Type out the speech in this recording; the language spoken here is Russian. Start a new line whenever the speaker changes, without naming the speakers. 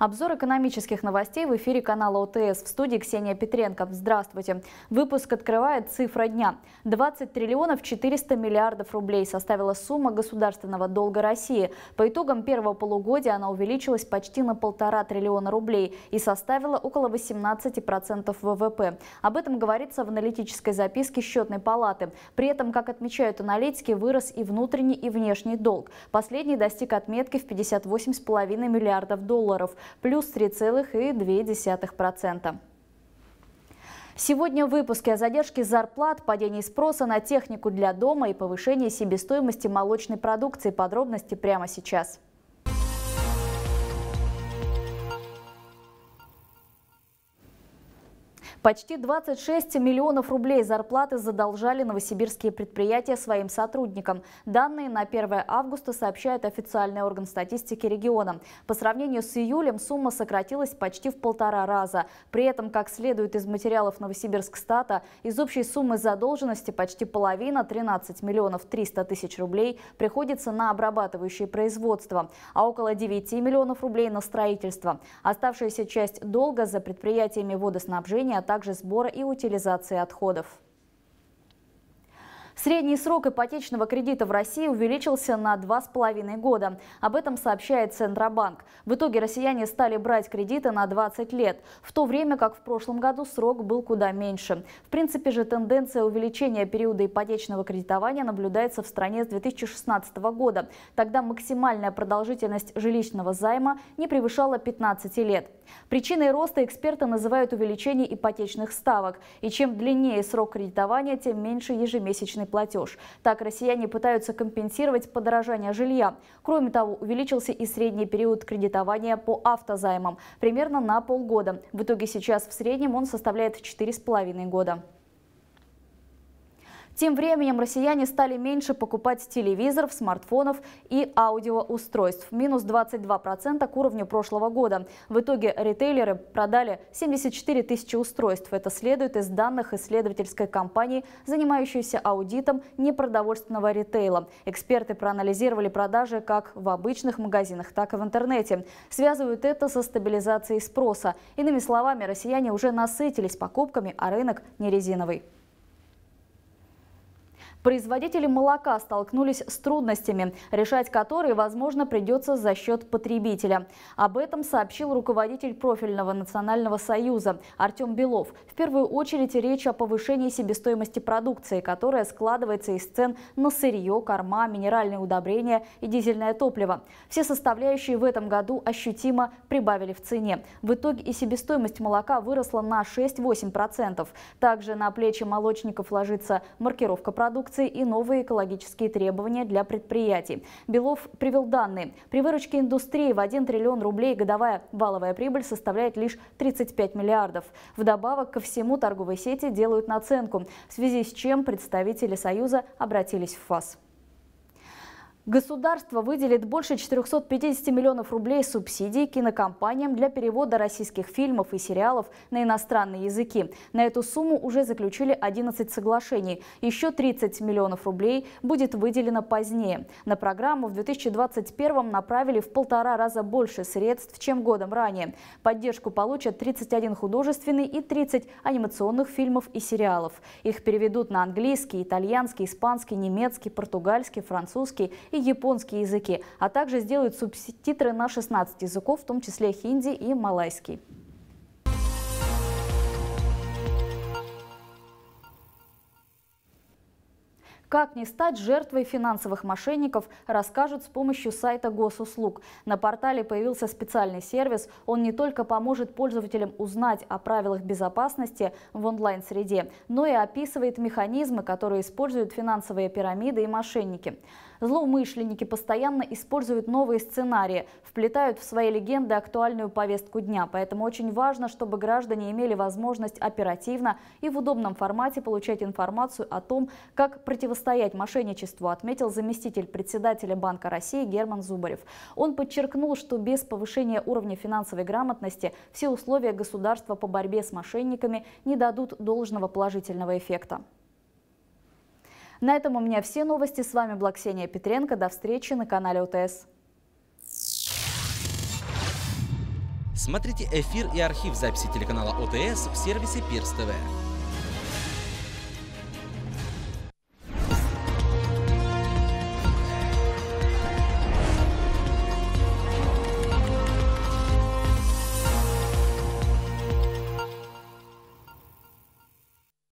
Обзор экономических новостей в эфире канала ОТС. В студии Ксения Петренко. Здравствуйте. Выпуск открывает цифра дня. 20 триллионов 400 миллиардов рублей составила сумма государственного долга России. По итогам первого полугодия она увеличилась почти на полтора триллиона рублей и составила около 18% ВВП. Об этом говорится в аналитической записке счетной палаты. При этом, как отмечают аналитики, вырос и внутренний, и внешний долг. Последний достиг отметки в 58,5 миллиардов долларов плюс 3,2%. Сегодня в выпуске о задержке зарплат, падении спроса на технику для дома и повышении себестоимости молочной продукции. Подробности прямо сейчас. Почти 26 миллионов рублей зарплаты задолжали новосибирские предприятия своим сотрудникам. Данные на 1 августа сообщает официальный орган статистики региона. По сравнению с июлем сумма сократилась почти в полтора раза. При этом, как следует из материалов Новосибирскстата, из общей суммы задолженности почти половина, 13 миллионов 300 тысяч рублей, приходится на обрабатывающее производство, а около 9 миллионов рублей на строительство. Оставшаяся часть долга за предприятиями водоснабжения, также сбора и утилизации отходов. Средний срок ипотечного кредита в России увеличился на 2,5 года. Об этом сообщает Центробанк. В итоге россияне стали брать кредиты на 20 лет, в то время как в прошлом году срок был куда меньше. В принципе же тенденция увеличения периода ипотечного кредитования наблюдается в стране с 2016 года. Тогда максимальная продолжительность жилищного займа не превышала 15 лет. Причиной роста эксперты называют увеличение ипотечных ставок. И чем длиннее срок кредитования, тем меньше ежемесячный платеж. Так россияне пытаются компенсировать подорожание жилья. Кроме того, увеличился и средний период кредитования по автозаймам примерно на полгода. В итоге сейчас в среднем он составляет 4,5 года. Тем временем россияне стали меньше покупать телевизоров, смартфонов и аудиоустройств. Минус 22% к уровню прошлого года. В итоге ритейлеры продали 74 тысячи устройств. Это следует из данных исследовательской компании, занимающейся аудитом непродовольственного ритейла. Эксперты проанализировали продажи как в обычных магазинах, так и в интернете. Связывают это со стабилизацией спроса. Иными словами, россияне уже насытились покупками, а рынок не резиновый. Производители молока столкнулись с трудностями, решать которые, возможно, придется за счет потребителя. Об этом сообщил руководитель профильного национального союза Артем Белов. В первую очередь речь о повышении себестоимости продукции, которая складывается из цен на сырье, корма, минеральные удобрения и дизельное топливо. Все составляющие в этом году ощутимо прибавили в цене. В итоге и себестоимость молока выросла на 6-8%. Также на плечи молочников ложится маркировка продукции продукции и новые экологические требования для предприятий. Белов привел данные. При выручке индустрии в 1 триллион рублей годовая валовая прибыль составляет лишь 35 миллиардов. Вдобавок ко всему торговые сети делают наценку, в связи с чем представители Союза обратились в ФАС. Государство выделит больше 450 миллионов рублей субсидий кинокомпаниям для перевода российских фильмов и сериалов на иностранные языки. На эту сумму уже заключили 11 соглашений. Еще 30 миллионов рублей будет выделено позднее. На программу в 2021 направили в полтора раза больше средств, чем годом ранее. Поддержку получат 31 художественный и 30 анимационных фильмов и сериалов. Их переведут на английский, итальянский, испанский, немецкий, португальский, французский – и японские языки, а также сделают субтитры на 16 языков, в том числе хинди и малайский. Как не стать жертвой финансовых мошенников, расскажут с помощью сайта госуслуг. На портале появился специальный сервис. Он не только поможет пользователям узнать о правилах безопасности в онлайн-среде, но и описывает механизмы, которые используют финансовые пирамиды и мошенники. Злоумышленники постоянно используют новые сценарии, вплетают в свои легенды актуальную повестку дня. Поэтому очень важно, чтобы граждане имели возможность оперативно и в удобном формате получать информацию о том, как противостоять мошенничеству, отметил заместитель председателя Банка России Герман Зубарев. Он подчеркнул, что без повышения уровня финансовой грамотности все условия государства по борьбе с мошенниками не дадут должного положительного эффекта. На этом у меня все новости. С вами была Ксения Петренко. До встречи на канале УТС. Смотрите эфир и архив записи телеканала ОТС в сервисе Пирс ТВ.